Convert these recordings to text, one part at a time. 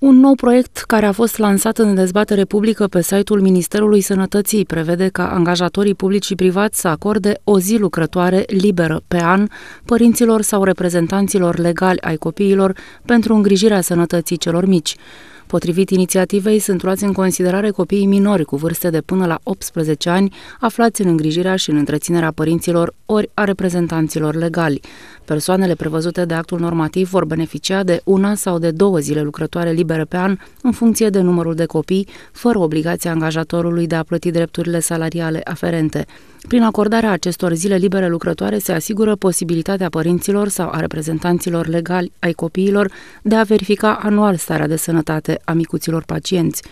Un nou proiect care a fost lansat în dezbatere publică pe site-ul Ministerului Sănătății prevede ca angajatorii publici și privați să acorde o zi lucrătoare liberă pe an părinților sau reprezentanților legali ai copiilor pentru îngrijirea sănătății celor mici. Potrivit inițiativei, sunt luați în considerare copiii minori cu vârste de până la 18 ani, aflați în îngrijirea și în întreținerea părinților ori a reprezentanților legali. Persoanele prevăzute de actul normativ vor beneficia de una sau de două zile lucrătoare libere pe an, în funcție de numărul de copii, fără obligația angajatorului de a plăti drepturile salariale aferente. Prin acordarea acestor zile libere lucrătoare se asigură posibilitatea părinților sau a reprezentanților legali ai copiilor de a verifica anual starea de sănătate amicuților pacienți.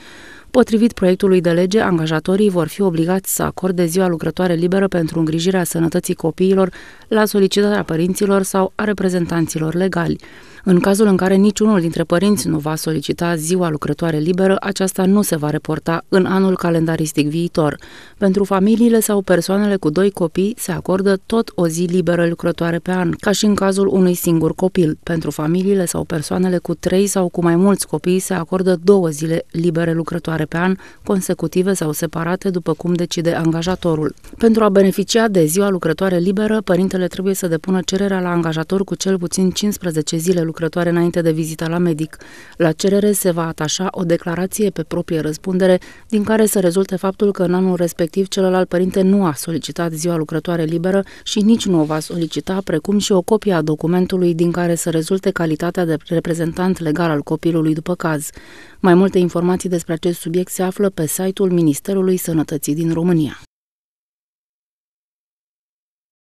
Potrivit proiectului de lege, angajatorii vor fi obligați să acorde ziua lucrătoare liberă pentru îngrijirea sănătății copiilor la solicitarea părinților sau a reprezentanților legali. În cazul în care niciunul dintre părinți nu va solicita ziua lucrătoare liberă, aceasta nu se va reporta în anul calendaristic viitor. Pentru familiile sau persoanele cu doi copii se acordă tot o zi liberă lucrătoare pe an, ca și în cazul unui singur copil. Pentru familiile sau persoanele cu trei sau cu mai mulți copii se acordă două zile libere lucrătoare pe an, consecutive sau separate, după cum decide angajatorul. Pentru a beneficia de ziua lucrătoare liberă, părintele trebuie să depună cererea la angajator cu cel puțin 15 zile lucrătoare lucrătoare înainte de vizita la medic. La cerere se va atașa o declarație pe proprie răspundere din care să rezulte faptul că în anul respectiv celălalt părinte nu a solicitat ziua lucrătoare liberă și nici nu o va solicita, precum și o copie a documentului din care să rezulte calitatea de reprezentant legal al copilului după caz. Mai multe informații despre acest subiect se află pe site-ul Ministerului Sănătății din România.